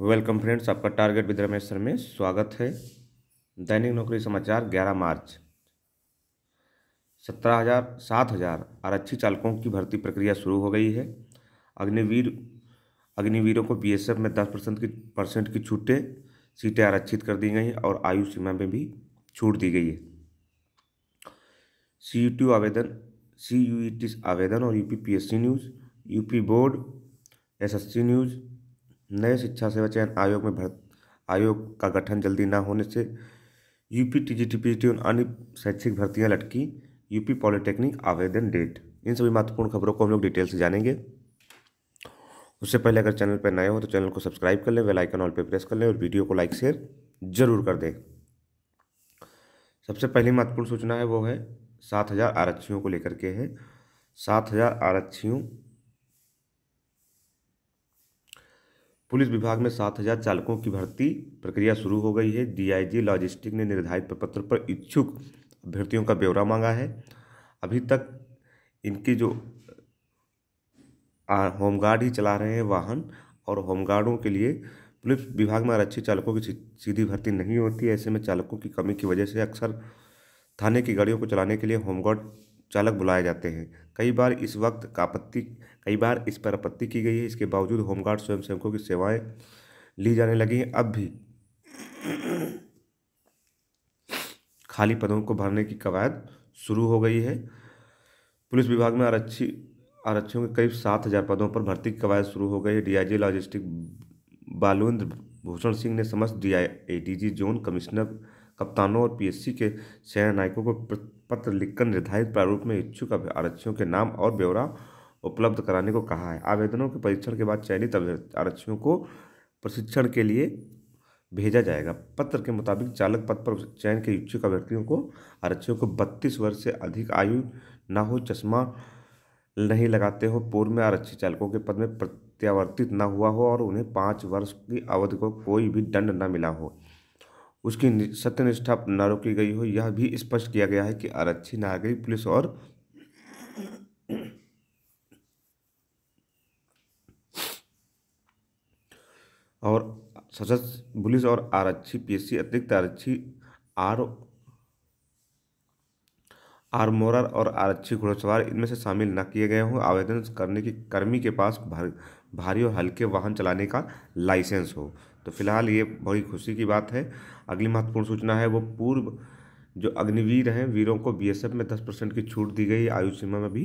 welcome friends आपका target with Ramesh में स्वागत है दैनिक नौकरी समाचार 11 मार्च सत्रह हजार सात हजार आरक्षी चालकों की भर्ती प्रक्रिया शुरू हो गई है अग्निवीर अग्निवीरों को बीएसएफ में दस परसेंट की परसेंट की छूटें सीटें आरक्षित कर दी गई और आयु सीमा में भी छूट दी गई है सी यू आवेदन सी यू आवेदन और UP news UP board SSC news नए शिक्षा सेवा चयन आयोग में भर्त आयोग का गठन जल्दी ना होने से UP T G T P G T शैक्षिक भर्तियाँ लटकी यूपी पॉलिटेक्निक आवेदन डेट इन सभी महत्वपूर्ण खबरों को हम लोग डिटेल से जानेंगे उससे पहले अगर चैनल पर नए हो तो चैनल को सब्सक्राइब कर लें वेलाइकन ऑल पर प्रेस कर लें और वीडियो को लाइक शेयर जरूर कर दें सबसे पहली महत्वपूर्ण सूचना है वो है सात हज़ार आरक्षियों को लेकर के है सात हज़ार आरक्षियों पुलिस विभाग में सात हजार चालकों की भर्ती प्रक्रिया शुरू हो गई है डीआईजी लॉजिस्टिक ने निर्धारित प्रपत्र पर इच्छुक अभ्यर्थियों का ब्यौरा मांगा है अभी तक इनकी जो होमगार्ड ही चला रहे हैं वाहन और होमगार्डों के लिए पुलिस विभाग में आरक्षित चालकों की सीधी भर्ती नहीं होती ऐसे में चालकों की कमी की वजह से अक्सर थाने की गाड़ियों को चलाने के लिए होमगार्ड चालक बुलाए जाते हैं कई बार इस वक्त आपत्ति कई बार इस पर आपत्ति की गई है इसके बावजूद होमगार्ड स्वयंसेवकों की सेवाएं ली जाने लगी हैं अब भी खाली पदों को भरने की कवायद शुरू हो गई है पुलिस विभाग में आरक्षी आरक्षियों के करीब सात हज़ार पदों पर भर्ती की कवायद शुरू हो गई है डीआईजी लॉजिस्टिक बालवेंद्र भूषण सिंह ने समस्त डीआईडीजी जोन कमिश्नर कप्तानों और पीएससी के सेना नायकों को पत्र लिखकर निर्धारित प्रारूप में इच्छुक आरक्षियों के नाम और ब्यौरा उपलब्ध कराने को कहा है आवेदनों के परीक्षण के बाद चयनित आरक्षियों को प्रशिक्षण के लिए भेजा जाएगा पत्र के मुताबिक चालक पद पर चयन के इच्छुक अभ्यर्थियों को आरक्षियों को बत्तीस वर्ष से अधिक आयु ना हो चश्मा नहीं लगाते हो पूर्व में आरक्षी चालकों के पद में प्रत्यावर्तित न हुआ हो और उन्हें पाँच वर्ष की अवधि को कोई भी दंड न मिला हो उसकी सत्यनिष्ठा न रोकी गई हो यह भी स्पष्ट किया गया है कि आरक्षी नागरिक पुलिस और और सशस्त्र पुलिस और आरक्षी पीएससी अतिरिक्त आरक्षी आर आरमोरर और आरक्षी घोड़सवार इनमें से शामिल न किए गए हों आवेदन करने की कर्मी के पास भार, भारी और हल्के वाहन चलाने का लाइसेंस हो तो फिलहाल ये बड़ी खुशी की बात है अगली महत्वपूर्ण सूचना है वो पूर्व जो अग्निवीर हैं वीरों को बीएसएफ में दस परसेंट की छूट दी गई आयु सीमा में भी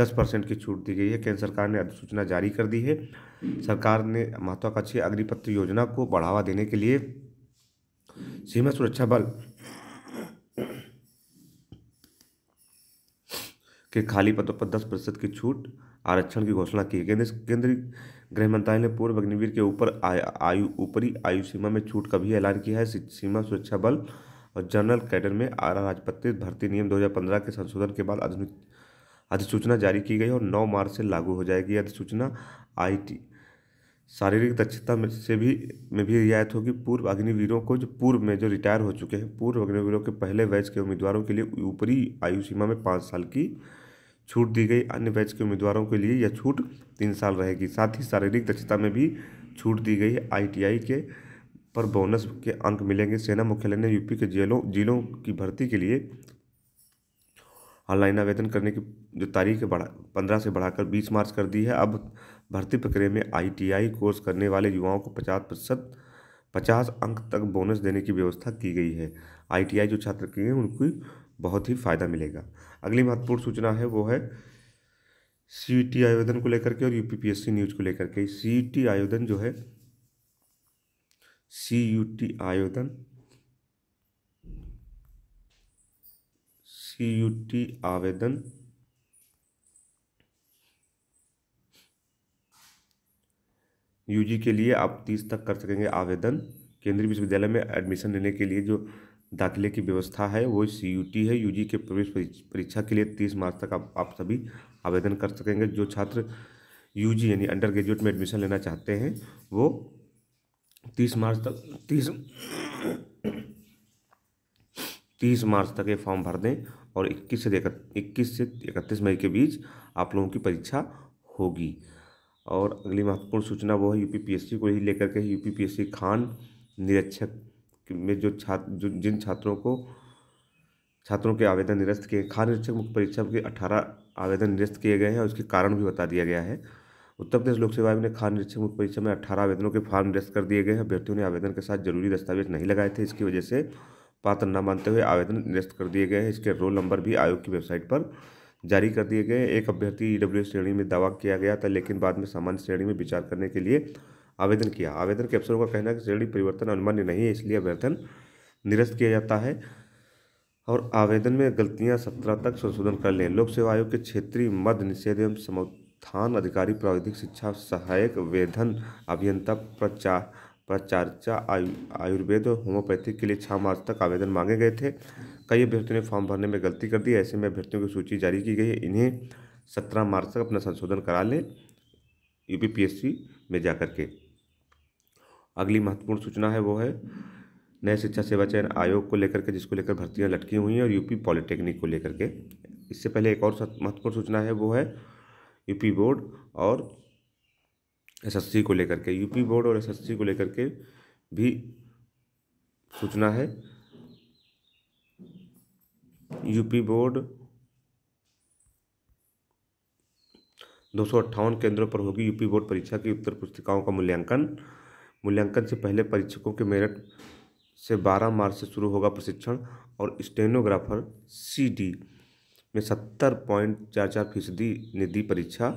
दस परसेंट की छूट दी गई है केंद्र सरकार ने अधिसूचना जारी कर दी है सरकार ने महत्वाकांक्षी अग्निपत्र योजना को बढ़ावा देने के लिए सीमा सुरक्षा बल के खाली पदों पर दस प्रतिशत की छूट आरक्षण की घोषणा की है केंद्र केंद्रीय गृह मंत्रालय ने पूर्व अग्निवीर के ऊपर आयु ऊपरी आयु सीमा में छूट का भी ऐलान किया है सीमा सुरक्षा बल और जनरल कैडर में आरा राजपत्रित भर्ती नियम 2015 के संशोधन के बाद अधिसूचना जारी की गई और 9 मार्च से लागू हो जाएगी अधिसूचना आईटी शारीरिक दक्षता में से भी में भी रियायत होगी पूर्व अग्निवीरों को जो पूर्व में जो रिटायर हो चुके हैं पूर्व अग्निवीरों के पहले बैच के उम्मीदवारों के लिए ऊपरी आयु सीमा में पाँच साल की छूट दी गई अन्य बैच के उम्मीदवारों के लिए यह छूट तीन साल रहेगी साथ ही शारीरिक दक्षता में भी छूट दी गई है आईटीआई के पर बोनस के अंक मिलेंगे सेना मुख्यालय ने यूपी के जेलों जिलों की भर्ती के लिए ऑनलाइन आवेदन करने की जो तारीख बढ़ा पंद्रह से बढ़ाकर बीस मार्च कर दी है अब भर्ती प्रक्रिया में आईटीआई कोर्स करने वाले युवाओं को पचास प्रतिशत पचास अंक तक बोनस देने की व्यवस्था की गई है आईटीआई जो छात्र किए हैं उनको बहुत ही फ़ायदा मिलेगा अगली महत्वपूर्ण सूचना है वो है सी आवेदन को लेकर के और यू न्यूज़ को लेकर के सी आवेदन जो है सी यू टी आयोदन सी यू टी आवेदन यूजी के लिए आप तीस तक कर सकेंगे आवेदन केंद्रीय विश्वविद्यालय में एडमिशन लेने के लिए जो दाखिले की व्यवस्था है वो सी यू टी है यूजी के प्रवेश परीक्षा के लिए तीस मार्च तक आप, आप सभी आवेदन कर सकेंगे जो छात्र यूजी यानी अंडर ग्रेजुएट में एडमिशन लेना चाहते हैं वो तीस मार्च तक तीस तीस मार्च तक ये फॉर्म भर दें और इक्कीस से इक्कीस से इकतीस मई के बीच आप लोगों की परीक्षा होगी और अगली महत्वपूर्ण सूचना वो है यूपीपीएससी को ही लेकर के यूपीपीएससी खान निरीक्षक में जो छात्र जो जिन छात्रों को छात्रों के आवेदन निरस्त किए खान निरीक्षक मुख्य परीक्षा के अठारह आवेदन निरस्त किए गए हैं और उसके कारण भी बता दिया गया है उत्तर प्रदेश लोक सेवा आयोग ने खान निरीक्षक मुख्य परीक्षा में अठारह आवेदनों के फॉर्म निरस्त कर दिए गए हैं अभ्यर्थियों ने आवेदन के साथ जरूरी दस्तावेज नहीं लगाए थे इसकी वजह से पात्र न मानते हुए आवेदन निरस्त कर दिए गए हैं इसके रोल नंबर भी आयोग की वेबसाइट पर जारी कर दिए गए एक अभ्यर्थी ई श्रेणी में दावा किया गया था लेकिन बाद में सामान्य श्रेणी में विचार करने के लिए आवेदन किया आवेदन के अफसरों का कहना है कि श्रेणी परिवर्तन अनुमान्य नहीं है इसलिए अभ्यर्थन निरस्त किया जाता है और आवेदन में गलतियां सत्रह तक संशोधन कर लें लोक सेवा आयोग के क्षेत्रीय मद निषेध एवं स्थान अधिकारी प्रौद्योगिक शिक्षा सहायक वेधन अभियंता प्रचार प्रचारचा आयु आयुर्वेद और होम्योपैथिक के लिए छः मार्च तक आवेदन मांगे गए थे कई अभ्यर्थियों ने फॉर्म भरने में गलती कर दी ऐसे में अभ्यर्थियों की सूची जारी की गई है इन्हें सत्रह मार्च तक अपना संशोधन करा लें यूपीपीएससी में जा के अगली महत्वपूर्ण सूचना है वो है नए शिक्षा सेवा चयन आयोग को लेकर के जिसको लेकर भर्तियाँ लटकी हुई हैं और यूपी पॉलिटेक्निक को लेकर के इससे पहले एक और महत्वपूर्ण सूचना है वो है यूपी बोर्ड और एसएससी को लेकर के यूपी बोर्ड और एसएससी को लेकर के भी सूचना है यूपी बोर्ड दो केंद्रों पर होगी यूपी बोर्ड परीक्षा की उत्तर पुस्तिकाओं का मूल्यांकन मूल्यांकन से पहले परीक्षकों के मेरिट से 12 मार्च से शुरू होगा प्रशिक्षण और स्टेनोग्राफर सीडी में सत्तर पॉइंट चार चार फीसदी ने दी परीक्षा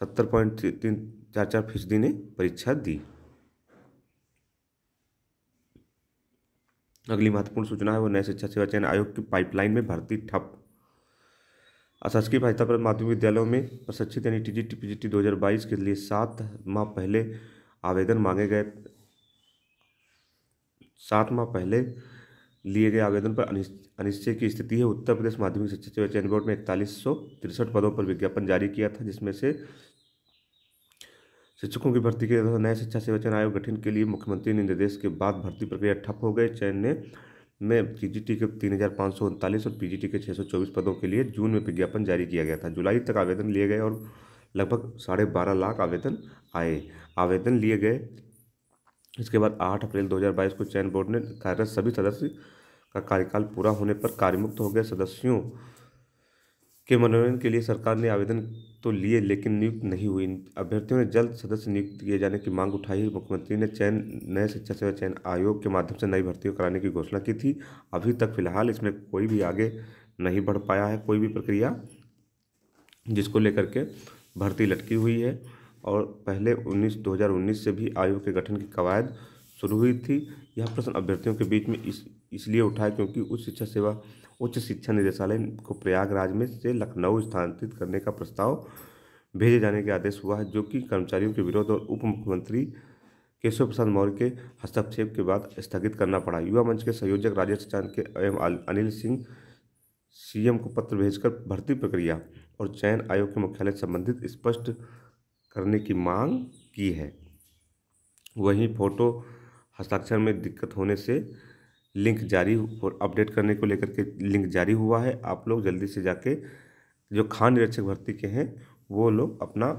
सत्तर पॉइंट तीन चार चार फीसदी ने परीक्षा दी अगली महत्वपूर्ण सूचना है वो नए शिक्षा सेवा चयन आयोग की पाइपलाइन में भर्ती ठप अशासकीय भाजपा पर माध्यमिक विद्यालयों में प्रशिक्षित यानी T G T P G T लिए सात माह पहले आवेदन मांगे गए सात माह पहले लिए गए आवेदन पर अनिश्चय की स्थिति है उत्तर प्रदेश माध्यमिक शिक्षा चयन बोर्ड ने इकतालीस सौ तिरसठ पदों पर विज्ञापन जारी किया था जिसमें से शिक्षकों की भर्ती के नए शिक्षा सेवा चयन आयोग गठन के लिए मुख्यमंत्री ने निर्देश के बाद भर्ती प्रक्रिया ठप हो गए चयन ने में पीजीटी के तीन हज़ार पाँच सौ उनतालीस और पीजीटी के छः सौ चौबीस पदों के लिए जून में विज्ञापन जारी किया गया था जुलाई तक आवेदन लिए गए और लगभग साढ़े बारह लाख आवेदन आए आवेदन लिए गए इसके बाद आठ अप्रैल दो को चयन बोर्ड ने कार्यरत सभी सदस्य का कार्यकाल पूरा होने पर कार्यमुक्त हो गए सदस्यों के मनोनयन के लिए सरकार ने आवेदन तो लिए लेकिन नियुक्त नहीं हुई अभ्यर्थियों ने जल्द सदस्य नियुक्त किए जाने की मांग उठाई मुख्यमंत्री ने चयन नए शिक्षा सेवा चयन आयोग के माध्यम से नई भर्ती कराने की घोषणा की थी अभी तक फिलहाल इसमें कोई भी आगे नहीं बढ़ पाया है कोई भी प्रक्रिया जिसको लेकर के भर्ती लटकी हुई है और पहले हजार उन्नीस से भी आयोग के गठन की कवायद शुरू हुई थी यह प्रश्न अभ्यर्थियों के बीच में इस इसलिए उठाए क्योंकि उच्च शिक्षा सेवा उच्च शिक्षा निदेशालय को प्रयागराज में से लखनऊ स्थानांतरित करने का प्रस्ताव भेजे जाने के आदेश हुआ है जो कि कर्मचारियों के विरोध और उप मुख्यमंत्री केशव प्रसाद मौर्य के हस्तक्षेप के बाद स्थगित करना पड़ा युवा मंच के संयोजक राजेश चांद के एवं अनिल सिंह सीएम को पत्र भेजकर भर्ती प्रक्रिया और चयन आयोग के मुख्यालय संबंधित स्पष्ट करने की मांग की है वहीं फ़ोटो हस्ताक्षर में दिक्कत होने से लिंक जारी अपडेट करने को लेकर के लिंक जारी हुआ है आप लोग जल्दी से जाके जो खान निरीक्षक भर्ती के हैं वो लोग अपना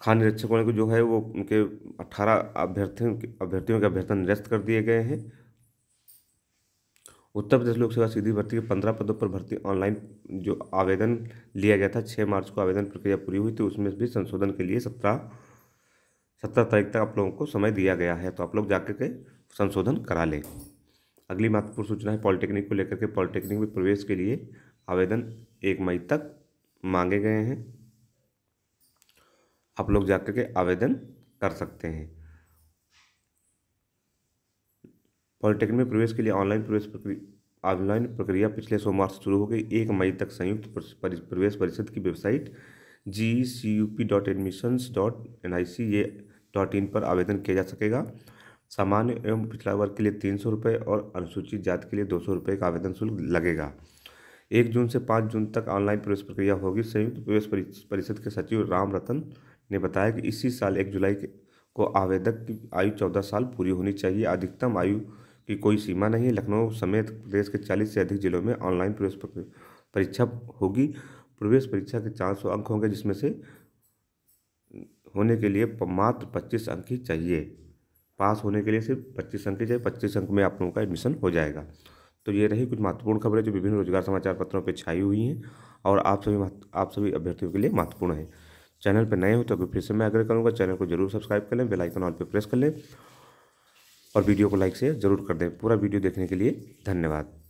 खान निरीक्षकों को जो है वो उनके अट्ठारह अभ्यर्थियों अभ्यर्थियों के अभ्यर्थन निरस्त कर दिए गए हैं उत्तर प्रदेश लोक सेवा सीधी भर्ती के पंद्रह पदों पर भर्ती ऑनलाइन जो आवेदन लिया गया था छः मार्च को आवेदन प्रक्रिया पूरी हुई थी उसमें भी संशोधन के लिए सत्रह सत्रह तारीख तक आप लोगों को समय दिया गया है तो आप लोग जाकर के संशोधन करा लें अगली महत्वपूर्ण सूचना है पॉलिटेक्निक को लेकर के पॉलिटेक्निक में प्रवेश के लिए आवेदन एक मई तक मांगे गए हैं आप लोग जाकर के आवेदन कर सकते हैं पॉलिटेक्निक में प्रवेश के लिए ऑनलाइन प्रवेश प्रक्रिया ऑनलाइन प्रक्रिया पिछले सोमवार से शुरू हो गई एक मई तक संयुक्त प्रवेश परिषद की website G C U P dot admissions dot N I C A dot in पर आवेदन किया जा सकेगा सामान्य एवं पिछला वर्ग के लिए तीन सौ रुपये और अनुसूचित जाति के लिए दो सौ रुपये का आवेदन शुल्क लगेगा एक जून से पाँच जून तक ऑनलाइन प्रवेश प्रक्रिया होगी संयुक्त प्रवेश परिषद के सचिव राम रतन ने बताया कि इसी साल एक जुलाई को आवेदक की आयु चौदह साल पूरी होनी चाहिए अधिकतम आयु की कोई सीमा नहीं है लखनऊ समेत प्रदेश के चालीस से अधिक जिलों में ऑनलाइन प्रवेश परीक्षा होगी प्रवेश परीक्षा के चार सौ अंक होंगे जिसमें से होने के लिए मात्र पच्चीस अंक ही चाहिए पास होने के लिए सिर्फ पच्चीस अंक ही चाहिए पच्चीस अंक में आप लोगों का एडमिशन हो जाएगा तो ये रही कुछ महत्वपूर्ण खबरें जो विभिन्न रोजगार समाचार पत्रों पर छाई हुई हैं और आप सभी आप सभी अभ्यर्थियों के लिए महत्वपूर्ण है चैनल पर नए हो तो फिर से मैं आग्रह करूँगा चैनल को जरूर सब्सक्राइब कर लें बेलाइकन ऑल पर प्रेस कर लें और वीडियो को लाइक शेयर जरूर कर दें पूरा वीडियो देखने के लिए धन्यवाद